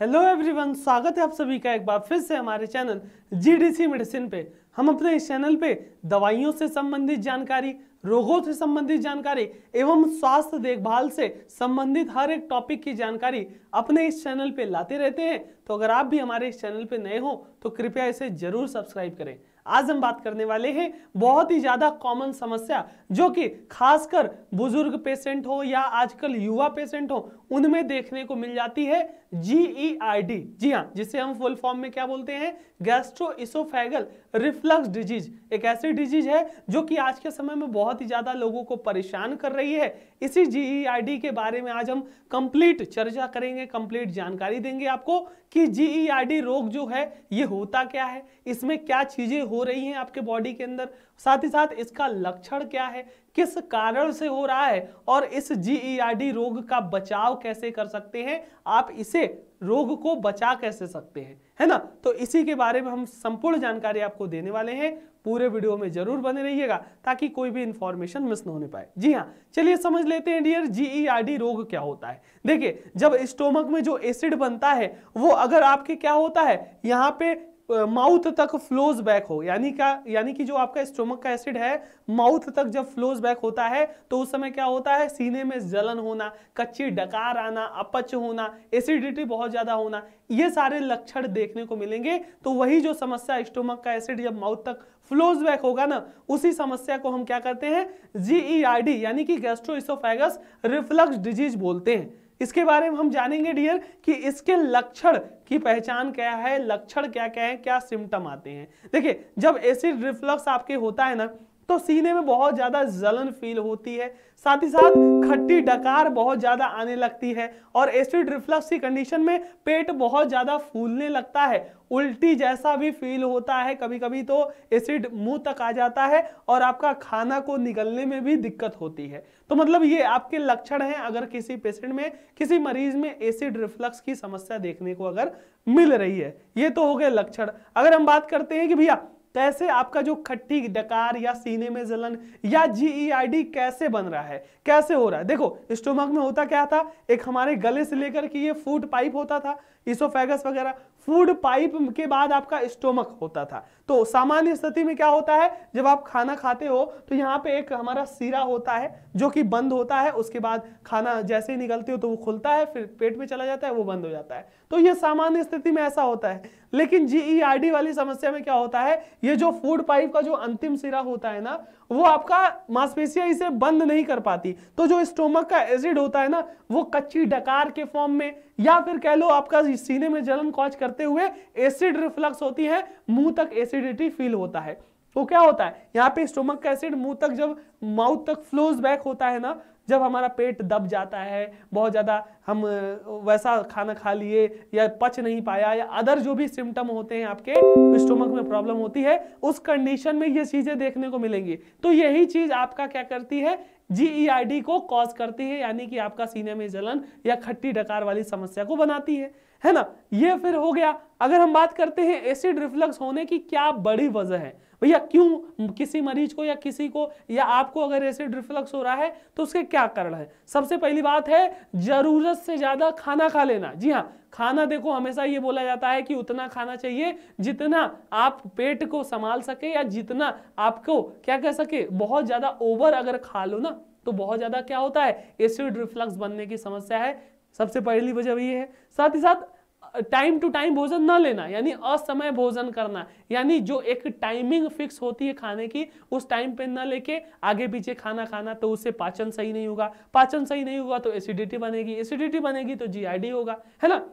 hello everyone स्वागत है आप सभी का एक बार फिर से हमारे चैनल जीडीसी मेडिसिन पे हम अपने इस चैनल पे दवाइयों से संबंधित जानकारी रोगों से संबंधित जानकारी एवं स्वास्थ्य देखभाल से संबंधित हर एक टॉपिक की जानकारी अपने इस चैनल पे लाते रहते हैं तो अगर आप भी हमारे इस चैनल पे नए हो तो कृपया इसे जरूर सब्सक्राइब करें आज हम बात करने वाले हैं बहुत ही ज़्यादा कॉमन समस्या जो कि खासकर बुजुर्ग पेशेंट हो या आजकल युवा पेशेंट हो उनमें देखने को मिल जाती है जीईआरडी e जी हाँ जिसे हम फुल फॉर्म में क्या बोलते हैं गैस्ट्रो इसोफेगल रिफ्लक्स डिजीज एक ऐसी डिजीज है जो कि आज के समय में बहुत ही ज़्यादा लोगों को परेशान कर रही है इसी जीईआरडी e के बारे में आज हम कंप्लीट चर्चा करेंगे कंप्लीट जानकारी देंगे आपको कि जीईआरडी e रोग जो है ये होता क्या है इसमें क्या चीज़ें हो रही हैं आपके बॉडी के अंदर साथ ही साथ इसका लक्षण क्या है किस कारण से हो रहा है और इस जीईआरडी e रोग का बचाव कैसे कर सकते हैं आप इसे रोग को बचा कैसे सकते हैं है ना तो इसी के बारे में हम संपूर्ण जानकारी आपको देने वाले हैं पूरे वीडियो में जरूर बने रहिएगा ताकि कोई भी इंफॉर्मेशन मिस न होने पाए जी हाँ चलिए समझ लेते हैं डियर जीईआरडी e रोग क्या होता है देखिए जब स्टोमक में जो एसिड बनता है वो अगर आपके क्या होता है यहाँ पे माउथ तक फ्लोज बैक हो यानी क्या यानी कि जो आपका स्टोमक का एसिड है माउथ तक जब फ्लोज बैक होता है तो उस समय क्या होता है सीने में जलन होना कच्ची डकार आना अपच होना एसिडिटी बहुत ज़्यादा होना ये सारे लक्षण देखने को मिलेंगे तो वही जो समस्या स्टोमक का एसिड जब माउथ तक फ्लोज बैक होगा ना उसी समस्या को हम क्या करते हैं जीई यानी कि गैस्ट्रोइसोफेगस रिफ्लक्स डिजीज बोलते हैं इसके बारे में हम जानेंगे डियर कि इसके लक्षण की पहचान क्या है लक्षण क्या क्या है क्या सिम्टम आते हैं देखिए जब एसिड रिफ्लक्स आपके होता है ना तो सीने में बहुत ज़्यादा जलन फील होती है साथ ही साथ खट्टी डकार बहुत ज़्यादा आने लगती है और एसिड रिफ्लक्स की कंडीशन में पेट बहुत ज़्यादा फूलने लगता है उल्टी जैसा भी फील होता है कभी कभी तो एसिड मुंह तक आ जाता है और आपका खाना को निकलने में भी दिक्कत होती है तो मतलब ये आपके लक्षण हैं अगर किसी पेशेंट में किसी मरीज में एसिड रिफ्लक्स की समस्या देखने को अगर मिल रही है ये तो हो गए लक्षण अगर हम बात करते हैं कि भैया तो ऐसे आपका जो खट्टी डकार या सीने में जलन या जीईआईडी e कैसे बन रहा है कैसे हो रहा है देखो स्टोमक में होता क्या था एक हमारे गले से लेकर के ये फूड पाइप होता था इसोफेगस वगैरह फूड पाइप के बाद आपका स्टोमक होता था तो सामान्य स्थिति में क्या होता है जब आप खाना खाते हो तो यहाँ पे एक हमारा सिरा होता है जो कि बंद होता है उसके बाद खाना जैसे ही निकलते हो तो वो खुलता है फिर पेट में चला जाता है वो बंद हो जाता है तो ये सामान्य स्थिति में ऐसा होता है लेकिन जीईआरडी e वाली समस्या में क्या होता है ये जो फूड पाइप का जो अंतिम सिरा होता है ना वो आपका मांसपेशियां इसे बंद नहीं कर पाती तो जो स्टोमक का एसिड होता है ना वो कच्ची डकार के फॉर्म में या फिर कह लो आपका सीने में जलन कॉज करते हुए एसिड रिफ्लक्स होती है मुंह तक एसिडिटी फील होता है तो क्या होता है यहाँ पे स्टोमक का एसिड मुंह तक जब माउथ तक फ्लोज बैक होता है ना जब हमारा पेट दब जाता है बहुत ज़्यादा हम वैसा खाना खा लिए या पच नहीं पाया या अदर जो भी सिम्टम होते हैं आपके स्टोमक में प्रॉब्लम होती है उस कंडीशन में ये चीज़ें देखने को मिलेंगी तो यही चीज़ आपका क्या करती है जी e को कॉज करती है यानी कि आपका सीने में जलन या खट्टी डकार वाली समस्या को बनाती है है ना ये फिर हो गया अगर हम बात करते हैं एसिड रिफ्लक्स होने की क्या बड़ी वजह है भैया क्यों किसी मरीज को या किसी को या आपको अगर एसिड रिफ्लक्स हो रहा है तो उसके क्या कारण है सबसे पहली बात है जरूरत से ज़्यादा खाना खा लेना जी हाँ खाना देखो हमेशा ये बोला जाता है कि उतना खाना चाहिए जितना आप पेट को संभाल सके या जितना आपको क्या कह सके बहुत ज़्यादा ओवर अगर खा लो ना तो बहुत ज़्यादा क्या होता है एसिड रिफ्लक्स बनने की समस्या है सबसे पहली वजह ये है साथ ही साथ टाइम टू टाइम भोजन न लेना यानी असमय भोजन करना यानी जो एक टाइमिंग फिक्स होती है खाने की उस टाइम पे न लेके आगे पीछे खाना खाना तो उससे पाचन सही नहीं होगा पाचन सही नहीं होगा तो एसिडिटी बनेगी एसिडिटी बनेगी तो जीआईडी होगा है ना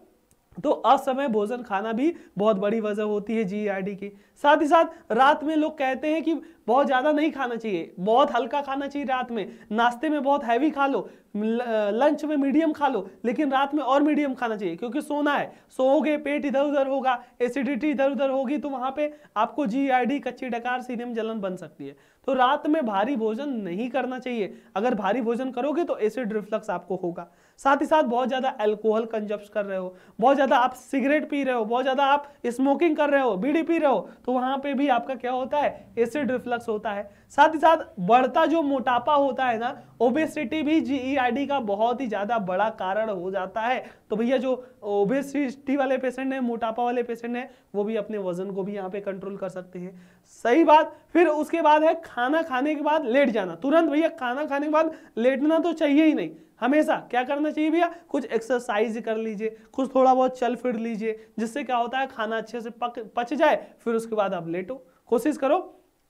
तो असमय भोजन खाना भी बहुत बड़ी वजह होती है जीआरडी e की साथ ही साथ रात में लोग कहते हैं कि बहुत ज़्यादा नहीं खाना चाहिए बहुत हल्का खाना चाहिए रात में नाश्ते में बहुत हैवी खा लो लंच में मीडियम खा लो लेकिन रात में और मीडियम खाना चाहिए क्योंकि सोना है सोओगे पेट इधर उधर होगा एसिडिटी इधर उधर होगी तो वहाँ पे आपको डी e कच्ची डकार सीनियम जलन बन सकती है तो रात में भारी भोजन नहीं करना चाहिए अगर भारी भोजन करोगे तो एसिड रिफ्लक्स आपको होगा साथ ही साथ बहुत ज़्यादा अल्कोहल कंजप्स कर रहे हो बहुत ज़्यादा आप सिगरेट पी रहे हो बहुत ज़्यादा आप स्मोकिंग कर रहे हो बीड़ी पी रहे हो तो वहां पे भी आपका क्या होता है एसिड रिफ्लक्स होता है साथ ही साथ बढ़ता जो मोटापा होता है ना ओबेसिटी भी जीईआईडी e का बहुत ही ज़्यादा बड़ा कारण हो जाता है तो भैया जो ओबेसिटी वाले पेशेंट है मोटापा वाले पेशेंट है वो भी अपने वजन को भी यहाँ पे कंट्रोल कर सकते हैं सही बात फिर उसके बाद है खाना खाने के बाद लेट जाना तुरंत भैया खाना खाने के बाद लेटना तो चाहिए ही नहीं हमेशा क्या करना चाहिए भैया कुछ एक्सरसाइज कर लीजिए कुछ थोड़ा बहुत चल फिर लीजिए जिससे क्या होता है खाना अच्छे से पक पच जाए फिर उसके बाद आप लेटो कोशिश करो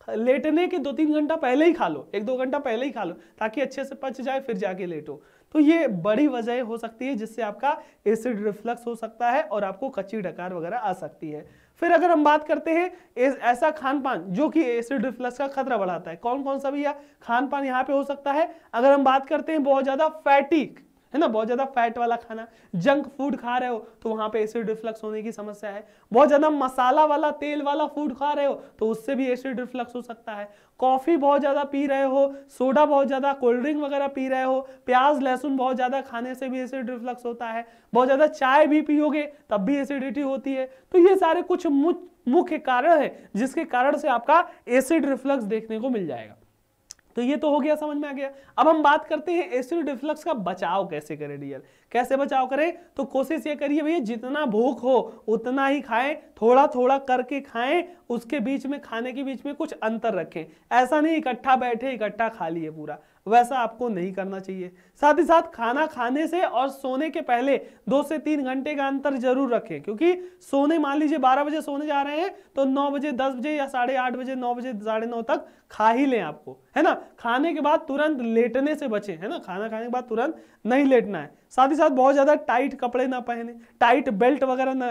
लेटने के दो तीन घंटा पहले ही खा लो एक दो घंटा पहले ही खा लो ताकि अच्छे से पच जाए फिर जाके लेटो तो ये बड़ी वजह हो सकती है जिससे आपका एसिड रिफ्लक्स हो सकता है और आपको कच्ची डकार वगैरह आ सकती है फिर अगर हम बात करते हैं ऐसा खान पान जो कि एसिड रिफ्लक्स का खतरा बढ़ाता है कौन कौन सा भैया खान पान यहाँ पे हो सकता है अगर हम बात करते हैं बहुत ज्यादा फैटिक है ना बहुत ज्यादा फैट वाला खाना जंक फूड खा रहे हो तो वहां पे एसिड रिफ्लक्स होने की समस्या है बहुत ज्यादा मसाला वाला तेल वाला फूड खा रहे हो तो उससे भी एसिड रिफ्लक्स हो सकता है कॉफी बहुत ज्यादा पी रहे हो सोडा बहुत ज्यादा कोल्ड ड्रिंक वगैरह पी रहे हो प्याज लहसुन बहुत ज्यादा खाने से भी एसिड रिफ्लक्स होता है बहुत ज्यादा चाय भी पियोगे तब भी एसिडिटी होती है तो ये सारे कुछ मुख्य कारण है जिसके कारण से आपका एसिड रिफ्लक्स देखने को मिल जाएगा तो ये तो हो गया समझ में आ गया अब हम बात करते हैं एसिड रिफ्लक्स का बचाव कैसे करें डियर कैसे बचाव करें तो कोशिश ये करिए भैया जितना भूख हो उतना ही खाएं थोड़ा थोड़ा करके खाएं उसके बीच में खाने के बीच में कुछ अंतर रखें ऐसा नहीं इकट्ठा बैठे इकट्ठा खा लिए पूरा वैसा आपको नहीं करना चाहिए साथ ही साथ खाना खाने से और सोने के पहले दो से तीन घंटे का अंतर जरूर रखें क्योंकि सोने मान लीजिए बारह बजे सोने जा रहे हैं तो नौ बजे दस बजे या साढ़े आठ बजे नौ बजे साढ़े नौ तक खा ही लें आपको है ना खाने के बाद तुरंत लेटने से बचें है ना खाना खाने के बाद तुरंत नहीं लेटना है साथ ही साथ बहुत ज़्यादा टाइट कपड़े ना पहने टाइट बेल्ट वगैरह ना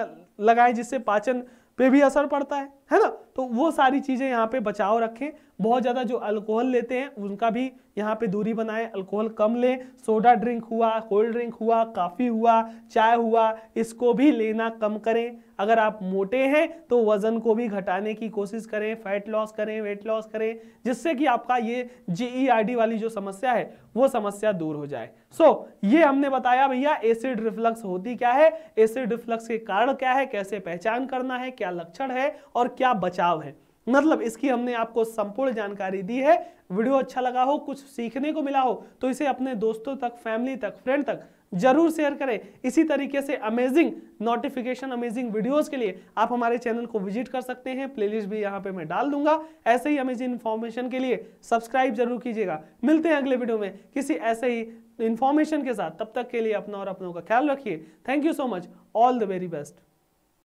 लगाएं जिससे पाचन पे भी असर पड़ता है है ना तो वो सारी चीज़ें यहाँ पे बचाव रखें बहुत ज़्यादा जो अल्कोहल लेते हैं उनका भी यहाँ पे दूरी बनाएं अल्कोहल कम लें सोडा ड्रिंक हुआ कोल्ड ड्रिंक हुआ काफ़ी हुआ चाय हुआ इसको भी लेना कम करें अगर आप मोटे हैं तो वज़न को भी घटाने की कोशिश करें फैट लॉस करें वेट लॉस करें जिससे कि आपका ये जी e वाली जो समस्या है वो समस्या दूर हो जाए सो so, ये हमने बताया भैया एसिड रिफ्लक्स होती क्या है एसिड रिफ्लक्स के कारण क्या है कैसे पहचान करना है क्या लक्षण है और क्या बचाव है मतलब इसकी हमने आपको संपूर्ण जानकारी दी है वीडियो अच्छा लगा हो कुछ सीखने को मिला हो तो इसे अपने दोस्तों तक फैमिली तक फ्रेंड तक जरूर शेयर करें इसी तरीके से अमेजिंग नोटिफिकेशन अमेजिंग वीडियोस के लिए आप हमारे चैनल को विजिट कर सकते हैं प्लेलिस्ट भी यहाँ पे मैं डाल दूंगा ऐसे ही अमेजिंग इन्फॉर्मेशन के लिए सब्सक्राइब जरूर कीजिएगा मिलते हैं अगले वीडियो में किसी ऐसे ही इन्फॉर्मेशन के साथ तब तक के लिए अपना और अपनों का ख्याल रखिए thank you so much all the very best